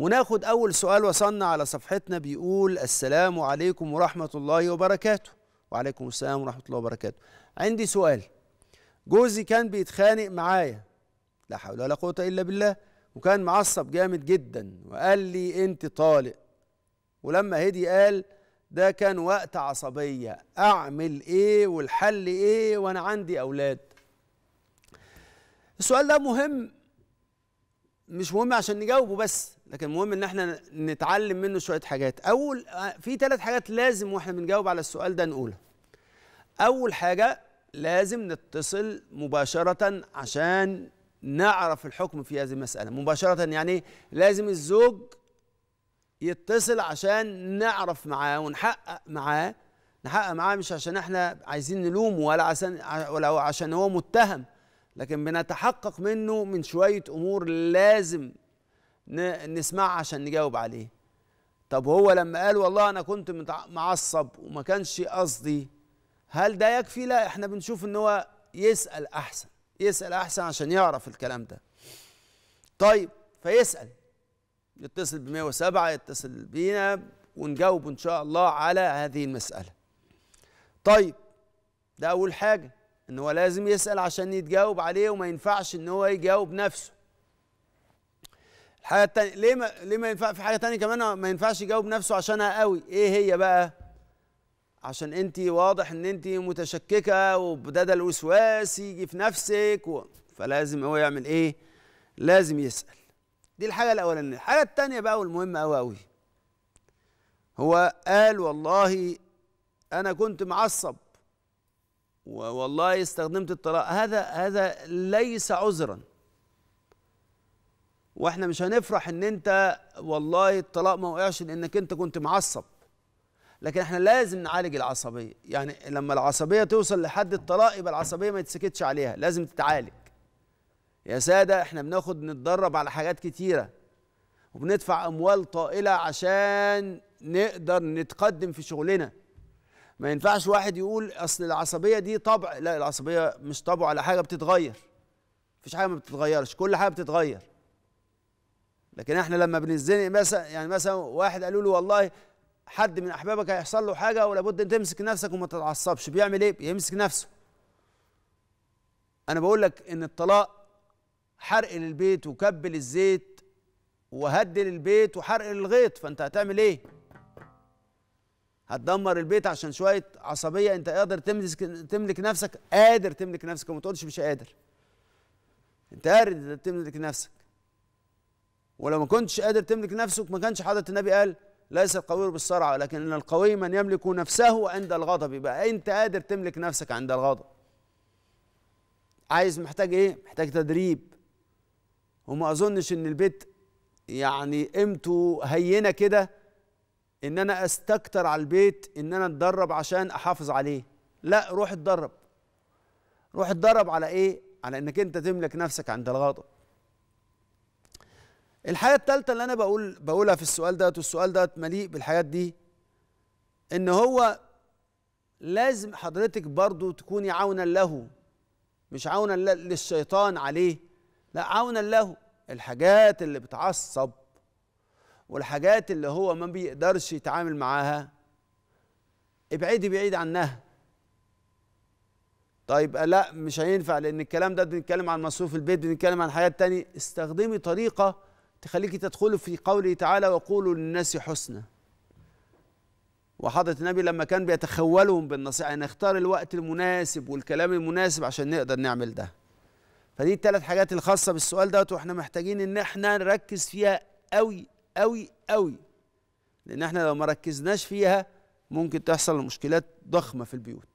وناخد أول سؤال وصلنا على صفحتنا بيقول السلام عليكم ورحمة الله وبركاته وعليكم السلام ورحمة الله وبركاته عندي سؤال جوزي كان بيتخانق معايا لا حول ولا قوة إلا بالله وكان معصب جامد جدا وقال لي أنت طالق ولما هدي قال ده كان وقت عصبية أعمل إيه والحل إيه وأنا عندي أولاد السؤال ده مهم مش مهم عشان نجاوبه بس لكن مهم ان احنا نتعلم منه شويه حاجات اول في ثلاث حاجات لازم واحنا بنجاوب على السؤال ده نقولها اول حاجه لازم نتصل مباشره عشان نعرف الحكم في هذه المساله مباشره يعني لازم الزوج يتصل عشان نعرف معاه ونحقق معاه نحقق معاه مش عشان احنا عايزين نلومه ولا عشان ولا عشان هو متهم لكن بنتحقق منه من شويه امور لازم نسمعها عشان نجاوب عليه طب هو لما قال والله انا كنت معصب وما كانش قصدي هل ده يكفي لا احنا بنشوف ان هو يسال احسن يسال احسن عشان يعرف الكلام ده طيب فيسال يتصل ب 107 يتصل بينا ونجاوب ان شاء الله على هذه المساله طيب ده اول حاجه ان هو لازم يسال عشان يتجاوب عليه وما ينفعش ان هو يجاوب نفسه الحاجه الثانيه ليه ما ليه ما ينفع في حاجه ثانيه كمان ما ينفعش يجاوب نفسه عشانها قوي ايه هي بقى عشان انت واضح ان انت متشككه وبدأ الوسواس يجي في نفسك و... فلازم هو يعمل ايه لازم يسال دي الحاجه الاولانيه الحاجه الثانيه بقى والمهمه قوي قوي هو قال والله انا كنت معصب والله استخدمت الطلاق هذا هذا ليس عذرا واحنا مش هنفرح ان انت والله الطلاق ما وقعش لانك انت كنت معصب لكن احنا لازم نعالج العصبيه يعني لما العصبيه توصل لحد الطلاق يبقى العصبيه ما يتسكتش عليها لازم تتعالج يا ساده احنا بناخد نتدرب على حاجات كتيره وبندفع اموال طائله عشان نقدر نتقدم في شغلنا ما ينفعش واحد يقول اصل العصبيه دي طبع لا العصبيه مش طبع على حاجه بتتغير مفيش حاجه ما بتتغيرش كل حاجه بتتغير لكن احنا لما بنتزنق مثلا يعني مثلا واحد قالوا له والله حد من احبابك هيحصل له حاجه ولا بد ان تمسك نفسك وما تتعصبش بيعمل ايه بيمسك نفسه انا بقول لك ان الطلاق حرق للبيت وكب للزيت وهد للبيت وحرق للغيط فانت هتعمل ايه هتدمر البيت عشان شويه عصبيه انت قادر تملك تملك نفسك قادر تملك نفسك وما تقولش مش قادر انت قادر تملك نفسك ولو ما كنتش قادر تملك نفسك ما كانش حضره النبي قال ليس القوي بالصرعه ولكن ان القوي من يملك نفسه عند الغضب يبقى انت قادر تملك نفسك عند الغضب عايز محتاج ايه محتاج تدريب وما اظنش ان البيت يعني قيمته هينه كده ان انا استكتر على البيت ان انا اتدرب عشان احافظ عليه لا روح اتدرب روح اتدرب على ايه على انك انت تملك نفسك عند الغضب الحاجه الثالثه اللي انا بقول بقولها في السؤال ده والسؤال ده مليء بالحاجات دي ان هو لازم حضرتك برضو تكوني عونا له مش عونا للشيطان عليه لا عونا له الحاجات اللي بتعصب والحاجات اللي هو ما بيقدرش يتعامل معاها ابعدي بعيد عنها طيب لا مش هينفع لان الكلام ده بنتكلم عن مصروف البيت بنتكلم عن حاجات تانية استخدمي طريقه تخليكي تدخلي في قوله تعالى وقولوا للناس حسنى وحضرة النبي لما كان بيتخولهم بالنصيحة يعني نختار الوقت المناسب والكلام المناسب عشان نقدر نعمل ده فدي الثلاث حاجات الخاصة بالسؤال دوت واحنا محتاجين ان احنا نركز فيها قوي قوي قوي لان احنا لو ما ركزناش فيها ممكن تحصل مشكلات ضخمه في البيوت